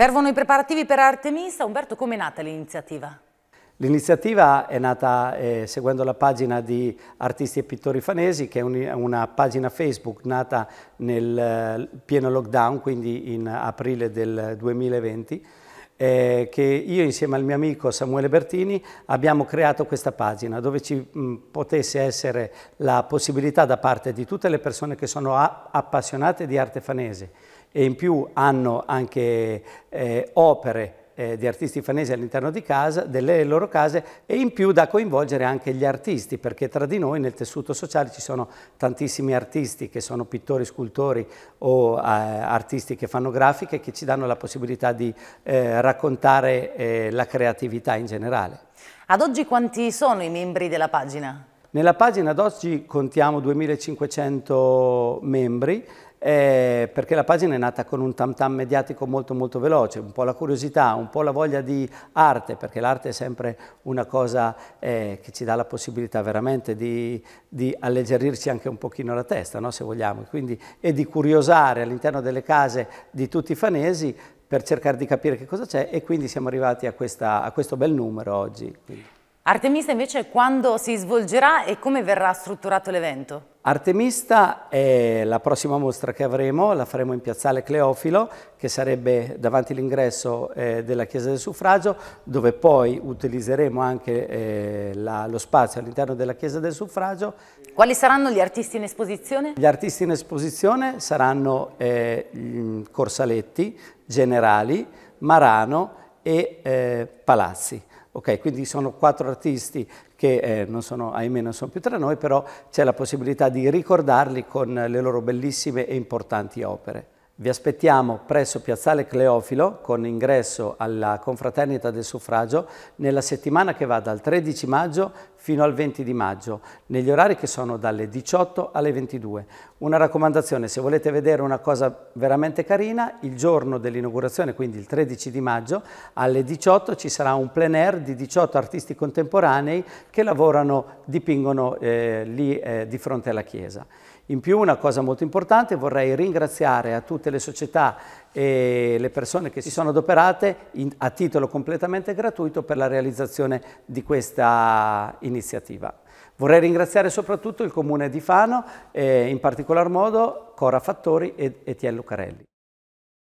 Fervono i preparativi per Artemisa. Umberto, come è nata l'iniziativa? L'iniziativa è nata eh, seguendo la pagina di Artisti e Pittori Fanesi, che è un, una pagina Facebook nata nel eh, pieno lockdown, quindi in aprile del 2020, eh, che io insieme al mio amico Samuele Bertini abbiamo creato questa pagina dove ci mh, potesse essere la possibilità da parte di tutte le persone che sono appassionate di arte fanese e in più hanno anche eh, opere eh, di artisti fanesi all'interno di casa, delle loro case e in più da coinvolgere anche gli artisti, perché tra di noi nel tessuto sociale ci sono tantissimi artisti che sono pittori, scultori o eh, artisti che fanno grafiche che ci danno la possibilità di eh, raccontare eh, la creatività in generale. Ad oggi quanti sono i membri della pagina? Nella pagina ad oggi contiamo 2500 membri, eh, perché la pagina è nata con un tam tam mediatico molto molto veloce, un po' la curiosità, un po' la voglia di arte, perché l'arte è sempre una cosa eh, che ci dà la possibilità veramente di, di alleggerirci anche un pochino la testa, no? se vogliamo, Quindi, e di curiosare all'interno delle case di tutti i fanesi per cercare di capire che cosa c'è e quindi siamo arrivati a, questa, a questo bel numero oggi. Quindi. Artemisa invece quando si svolgerà e come verrà strutturato l'evento? Artemista è la prossima mostra che avremo, la faremo in piazzale Cleofilo, che sarebbe davanti all'ingresso eh, della Chiesa del Suffragio, dove poi utilizzeremo anche eh, la, lo spazio all'interno della Chiesa del Suffragio. Quali saranno gli artisti in esposizione? Gli artisti in esposizione saranno eh, mm, Corsaletti, Generali, Marano e eh, Palazzi. Okay, quindi sono quattro artisti che eh, non sono, ahimè non sono più tra noi, però c'è la possibilità di ricordarli con le loro bellissime e importanti opere. Vi aspettiamo presso Piazzale Cleofilo con ingresso alla Confraternita del Suffragio nella settimana che va dal 13 maggio fino al 20 di maggio, negli orari che sono dalle 18 alle 22. Una raccomandazione, se volete vedere una cosa veramente carina, il giorno dell'inaugurazione, quindi il 13 di maggio, alle 18 ci sarà un plein air di 18 artisti contemporanei che lavorano, dipingono eh, lì eh, di fronte alla chiesa. In più una cosa molto importante, vorrei ringraziare a tutte tutte le società e le persone che si sono adoperate in, a titolo completamente gratuito per la realizzazione di questa iniziativa. Vorrei ringraziare soprattutto il Comune di Fano, eh, in particolar modo Cora Fattori e Etiello Carelli.